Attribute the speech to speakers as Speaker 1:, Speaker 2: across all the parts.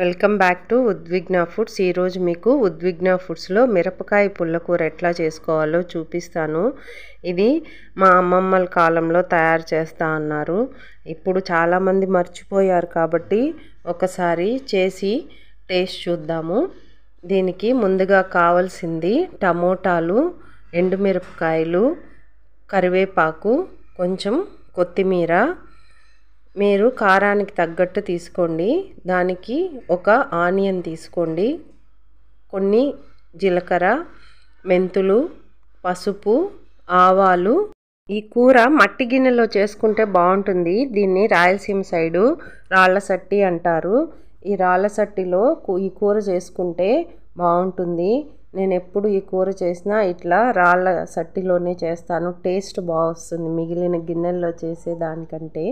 Speaker 1: welcome back to Udvigna foods ఈరోజు మీకు ఉద్విగ్న ఫుడ్స్లో మిరపకాయ పుల్లకూర ఎట్లా చేసుకోవాలో చూపిస్తాను ఇది మా అమ్మమ్మల కాలంలో తయారు చేస్తా అన్నారు ఇప్పుడు చాలామంది మర్చిపోయారు కాబట్టి ఒకసారి చేసి టేస్ట్ చూద్దాము దీనికి ముందుగా కావాల్సింది టమోటాలు ఎండుమిరపకాయలు కరివేపాకు కొంచెం కొత్తిమీర మీరు కారానికి తగ్గట్టు తీసుకోండి దానికి ఒక ఆనియన్ తీసుకోండి కొన్ని జీలకర్ర మెంతులు పసుపు ఆవాలు ఈ కూర మట్టి గిన్నెలో చేసుకుంటే బాగుంటుంది దీన్ని రాయలసీమ సైడు రాళ్ళ సట్టి అంటారు ఈ రాళ్ళ సట్టిలో ఈ కూర చేసుకుంటే బాగుంటుంది నేను ఎప్పుడు ఈ కూర చేసినా ఇట్లా రాళ్ళ సట్టిలోనే చేస్తాను టేస్ట్ బాగా వస్తుంది మిగిలిన గిన్నెల్లో చేసే దానికంటే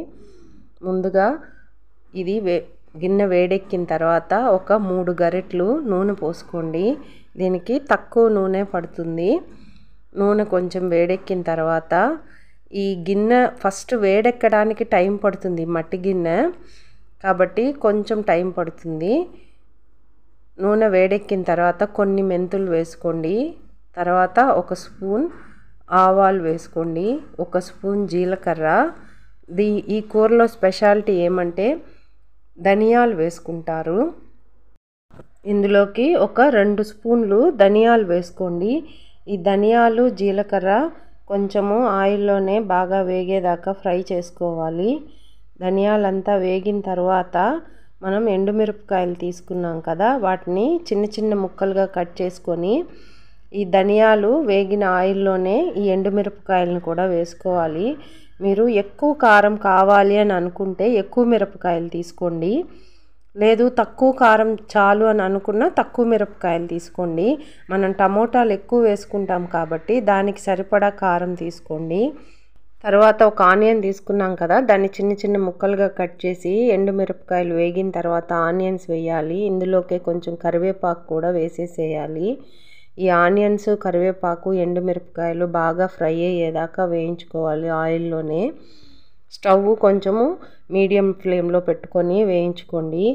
Speaker 1: ముందుగా ఇది వే గిన్నె వేడెక్కిన తర్వాత ఒక మూడు గరిటెలు నూనె పోసుకోండి దీనికి తక్కువ నూనె పడుతుంది నూనె కొంచెం వేడెక్కిన తర్వాత ఈ గిన్నె ఫస్ట్ వేడెక్కడానికి టైం పడుతుంది మట్టి గిన్నె కాబట్టి కొంచెం టైం పడుతుంది నూనె వేడెక్కిన తర్వాత కొన్ని మెంతులు వేసుకోండి తర్వాత ఒక స్పూన్ ఆవాలు వేసుకోండి ఒక స్పూన్ జీలకర్ర దీ ఈ కూరలో స్పెషాలిటీ ఏమంటే ధనియాలు వేసుకుంటారు ఇందులోకి ఒక రెండు స్పూన్లు ధనియాలు వేసుకోండి ఈ ధనియాలు జీలకర్ర కొంచెము ఆయిల్లోనే బాగా వేగేదాకా ఫ్రై చేసుకోవాలి ధనియాలంతా వేగిన తర్వాత మనం ఎండుమిరపకాయలు తీసుకున్నాం కదా వాటిని చిన్న చిన్న ముక్కలుగా కట్ చేసుకొని ఈ ధనియాలు వేగిన ఆయిల్లోనే ఈ ఎండుమిరపకాయలను కూడా వేసుకోవాలి మీరు ఎక్కువ కారం కావాలి అని అనుకుంటే ఎక్కువ మిరపకాయలు తీసుకోండి లేదు తక్కువ కారం చాలు అని అనుకున్నా తక్కువ మిరపకాయలు తీసుకోండి మనం టమోటాలు ఎక్కువ వేసుకుంటాం కాబట్టి దానికి సరిపడా కారం తీసుకోండి తర్వాత ఒక ఆనియన్ తీసుకున్నాం కదా దాన్ని చిన్న చిన్న ముక్కలుగా కట్ చేసి ఎండుమిరపకాయలు వేగిన తర్వాత ఆనియన్స్ వేయాలి ఇందులోకే కొంచెం కరివేపాకు కూడా వేసేసేయాలి ఈ ఆనియన్స్ కరివేపాకు ఎండుమిరపకాయలు బాగా ఫ్రై అయ్యేదాకా వేయించుకోవాలి ఆయిల్లోనే స్టవ్ కొంచెము మీడియం ఫ్లేమ్లో పెట్టుకొని వేయించుకోండి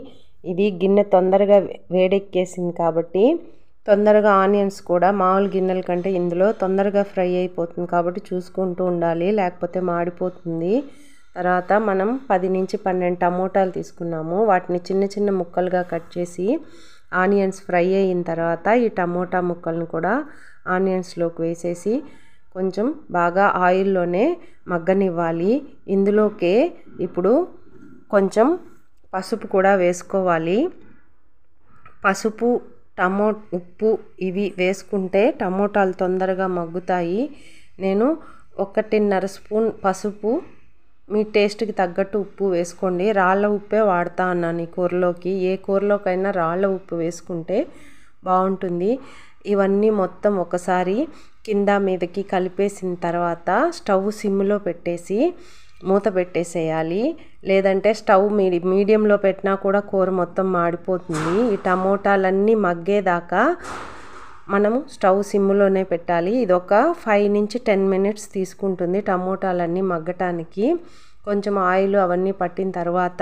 Speaker 1: ఇది గిన్నె తొందరగా వేడెక్కేసింది కాబట్టి తొందరగా ఆనియన్స్ కూడా మామూలు గిన్నెల కంటే ఇందులో తొందరగా ఫ్రై అయిపోతుంది కాబట్టి చూసుకుంటూ ఉండాలి లేకపోతే మాడిపోతుంది తర్వాత మనం పది నుంచి పన్నెండు టమోటాలు తీసుకున్నాము వాటిని చిన్న చిన్న ముక్కలుగా కట్ చేసి ఆనియన్స్ ఫ్రై అయిన తర్వాత ఈ టమోటా ముక్కలను కూడా ఆనియన్స్లోకి వేసేసి కొంచెం బాగా ఆయిల్లోనే మగ్గనివ్వాలి ఇందులోకే ఇప్పుడు కొంచెం పసుపు కూడా వేసుకోవాలి పసుపు టమో ఉప్పు ఇవి వేసుకుంటే టమోటాలు తొందరగా మగ్గుతాయి నేను ఒకటిన్నర స్పూన్ పసుపు మీ టేస్ట్కి తగ్గట్టు ఉప్పు వేసుకోండి రాళ్ళ ఉప్పే వాడతా అన్నాను ఈ కూరలోకి ఏ కూరలోకైనా రాళ్ళ ఉప్పు వేసుకుంటే బాగుంటుంది ఇవన్నీ మొత్తం ఒకసారి కింద మీదకి కలిపేసిన తర్వాత స్టవ్ సిమ్లో పెట్టేసి మూత పెట్టేసేయాలి లేదంటే స్టవ్ మీడి మీడియంలో పెట్టినా కూడా కూర మొత్తం మాడిపోతుంది ఈ టమోటాలన్నీ మగ్గేదాకా మనము స్టవ్ సిమ్లోనే పెట్టాలి ఇది ఒక ఫైవ్ నుంచి టెన్ మినిట్స్ తీసుకుంటుంది టమోటాలన్నీ మగ్గటానికి కొంచెం ఆయిల్ అవన్నీ పట్టిన తర్వాత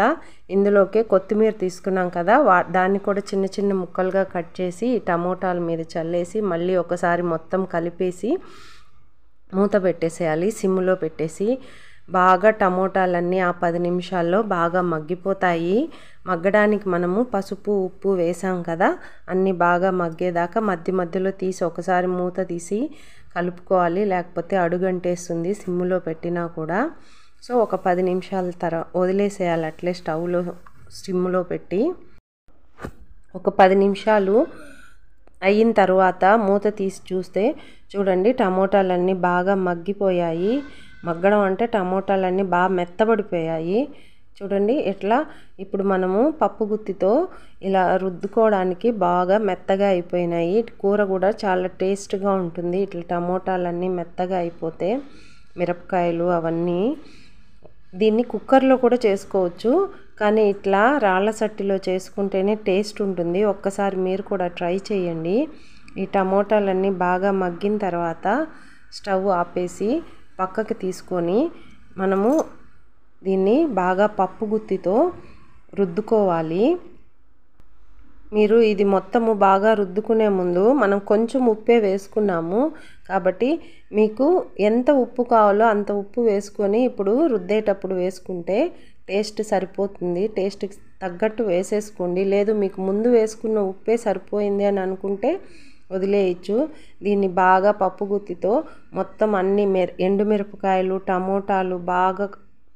Speaker 1: ఇందులోకి కొత్తిమీర తీసుకున్నాం కదా వా దాన్ని కూడా చిన్న చిన్న ముక్కలుగా కట్ చేసి టమోటాల మీద చల్లేసి మళ్ళీ ఒకసారి మొత్తం కలిపేసి మూత పెట్టేసేయాలి సిమ్లో పెట్టేసి బాగా టమోటాలన్నీ ఆ పది నిమిషాల్లో బాగా మగ్గిపోతాయి మగ్గడానికి మనము పసుపు ఉప్పు వేసాం కదా అన్నీ బాగా మగ్గేదాకా మధ్య మధ్యలో తీసి ఒకసారి మూత తీసి కలుపుకోవాలి లేకపోతే అడుగంటేస్తుంది సిమ్లో పెట్టినా కూడా సో ఒక పది నిమిషాల తర్వాత వదిలేసేయాలి అట్లే స్టవ్లో స్టిమ్లో పెట్టి ఒక పది నిమిషాలు అయిన తర్వాత మూత తీసి చూస్తే చూడండి టమోటాలన్నీ బాగా మగ్గిపోయాయి మగ్గడం అంటే టమోటాలన్నీ బాగా మెత్తబడిపోయాయి చూడండి ఇట్లా ఇప్పుడు మనము పప్పు గుత్తితో ఇలా రుద్దుకోవడానికి బాగా మెత్తగా అయిపోయినాయి కూర కూడా చాలా టేస్ట్గా ఉంటుంది ఇట్లా టమోటాలన్నీ మెత్తగా అయిపోతే మిరపకాయలు అవన్నీ దీన్ని కుక్కర్లో కూడా చేసుకోవచ్చు కానీ ఇట్లా రాళ్ళ సట్టిలో చేసుకుంటేనే టేస్ట్ ఉంటుంది ఒక్కసారి మీరు కూడా ట్రై చేయండి ఈ టమోటాలన్నీ బాగా మగ్గిన తర్వాత స్టవ్ ఆపేసి పక్కకి తీసుకొని మనము దీన్ని బాగా పప్పు గుత్తితో రుద్దుకోవాలి మీరు ఇది మొత్తము బాగా రుద్దుకునే ముందు మనం కొంచెం ఉప్పే వేసుకున్నాము కాబట్టి మీకు ఎంత ఉప్పు కావాలో అంత ఉప్పు వేసుకొని ఇప్పుడు రుద్దేటప్పుడు వేసుకుంటే టేస్ట్ సరిపోతుంది టేస్ట్కి తగ్గట్టు వేసేసుకోండి లేదు మీకు ముందు వేసుకున్న ఉప్పే సరిపోయింది అని అనుకుంటే వదిలేయచ్చు దీన్ని బాగా పప్పు గుత్తితో మొత్తం అన్ని మిర ఎండుమిరపకాయలు టమోటాలు బాగా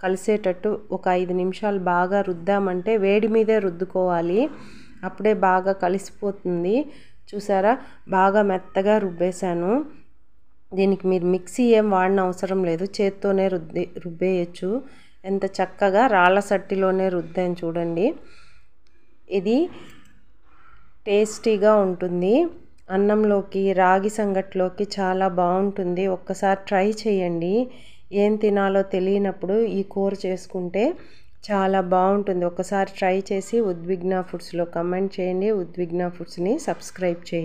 Speaker 1: కలిసేటట్టు ఒక ఐదు నిమిషాలు బాగా రుద్దామంటే వేడి మీదే రుద్దుకోవాలి అప్పుడే బాగా కలిసిపోతుంది చూసారా బాగా మెత్తగా రుబ్బేశాను దీనికి మీరు మిక్సీ ఏం వాడిన అవసరం లేదు చేత్తోనే రుద్ది రుబ్బేయచ్చు ఎంత చక్కగా రాళ్ళ సట్టిలోనే రుద్దాను చూడండి ఇది టేస్టీగా ఉంటుంది అన్నంలోకి రాగి సంగట్లోకి చాలా బాగుంటుంది ఒక్కసారి ట్రై చేయండి ఏం తినాలో తెలియనప్పుడు ఈ కూర చేసుకుంటే చాలా బాగుంటుంది ఒకసారి ట్రై చేసి ఉద్విగ్న ఫుడ్స్లో కమెంట్ చేయండి ఉద్విగ్న ఫుడ్స్ని సబ్స్క్రైబ్ చేయండి